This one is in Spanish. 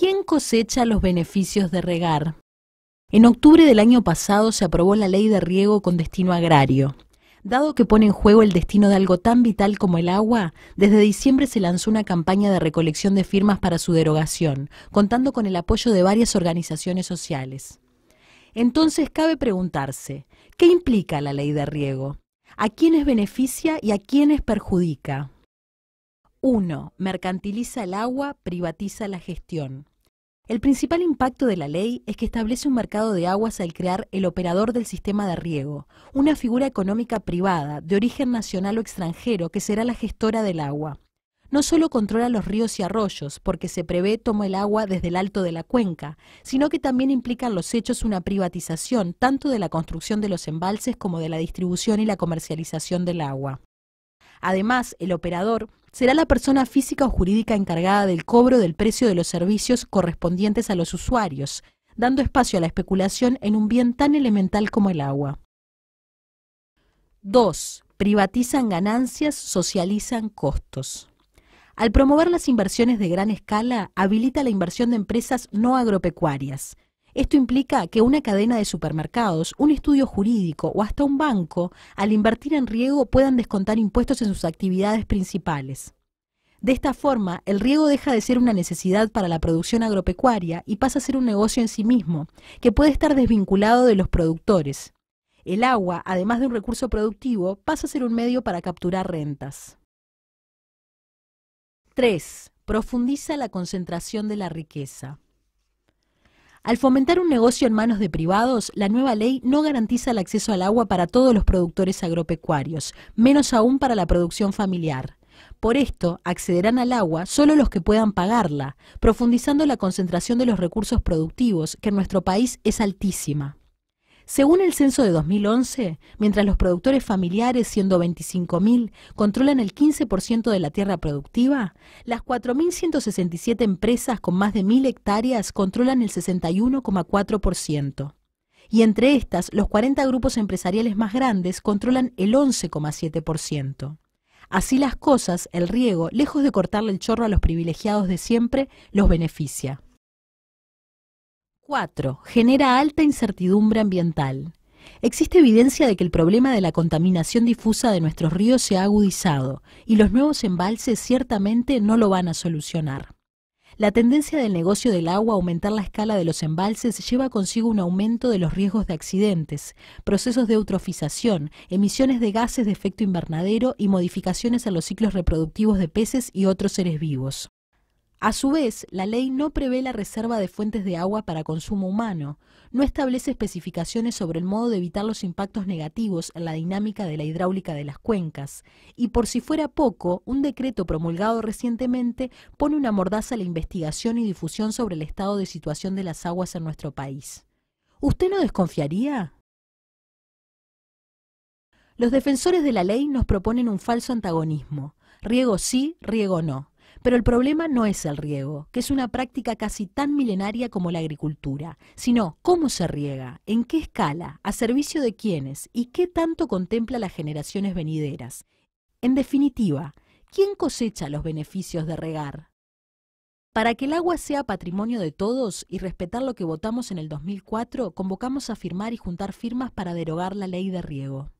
¿Quién cosecha los beneficios de regar? En octubre del año pasado se aprobó la ley de riego con destino agrario. Dado que pone en juego el destino de algo tan vital como el agua, desde diciembre se lanzó una campaña de recolección de firmas para su derogación, contando con el apoyo de varias organizaciones sociales. Entonces cabe preguntarse, ¿qué implica la ley de riego? ¿A quiénes beneficia y a quiénes perjudica? 1. Mercantiliza el agua, privatiza la gestión. El principal impacto de la ley es que establece un mercado de aguas al crear el operador del sistema de riego, una figura económica privada, de origen nacional o extranjero, que será la gestora del agua. No solo controla los ríos y arroyos, porque se prevé toma el agua desde el alto de la cuenca, sino que también en los hechos una privatización tanto de la construcción de los embalses como de la distribución y la comercialización del agua. Además, el operador será la persona física o jurídica encargada del cobro del precio de los servicios correspondientes a los usuarios, dando espacio a la especulación en un bien tan elemental como el agua. 2. Privatizan ganancias, socializan costos. Al promover las inversiones de gran escala, habilita la inversión de empresas no agropecuarias, esto implica que una cadena de supermercados, un estudio jurídico o hasta un banco, al invertir en riego puedan descontar impuestos en sus actividades principales. De esta forma, el riego deja de ser una necesidad para la producción agropecuaria y pasa a ser un negocio en sí mismo, que puede estar desvinculado de los productores. El agua, además de un recurso productivo, pasa a ser un medio para capturar rentas. 3. Profundiza la concentración de la riqueza. Al fomentar un negocio en manos de privados, la nueva ley no garantiza el acceso al agua para todos los productores agropecuarios, menos aún para la producción familiar. Por esto, accederán al agua solo los que puedan pagarla, profundizando la concentración de los recursos productivos, que en nuestro país es altísima. Según el censo de 2011, mientras los productores familiares, siendo 25.000, controlan el 15% de la tierra productiva, las 4.167 empresas con más de 1.000 hectáreas controlan el 61,4%. Y entre estas, los 40 grupos empresariales más grandes controlan el 11,7%. Así las cosas, el riego, lejos de cortarle el chorro a los privilegiados de siempre, los beneficia. 4. Genera alta incertidumbre ambiental. Existe evidencia de que el problema de la contaminación difusa de nuestros ríos se ha agudizado y los nuevos embalses ciertamente no lo van a solucionar. La tendencia del negocio del agua a aumentar la escala de los embalses lleva consigo un aumento de los riesgos de accidentes, procesos de eutrofización, emisiones de gases de efecto invernadero y modificaciones a los ciclos reproductivos de peces y otros seres vivos. A su vez, la ley no prevé la reserva de fuentes de agua para consumo humano, no establece especificaciones sobre el modo de evitar los impactos negativos en la dinámica de la hidráulica de las cuencas, y por si fuera poco, un decreto promulgado recientemente pone una mordaza a la investigación y difusión sobre el estado de situación de las aguas en nuestro país. ¿Usted no desconfiaría? Los defensores de la ley nos proponen un falso antagonismo. Riego sí, riego no pero el problema no es el riego, que es una práctica casi tan milenaria como la agricultura, sino cómo se riega, en qué escala, a servicio de quiénes y qué tanto contempla las generaciones venideras. En definitiva, ¿quién cosecha los beneficios de regar? Para que el agua sea patrimonio de todos y respetar lo que votamos en el 2004, convocamos a firmar y juntar firmas para derogar la ley de riego.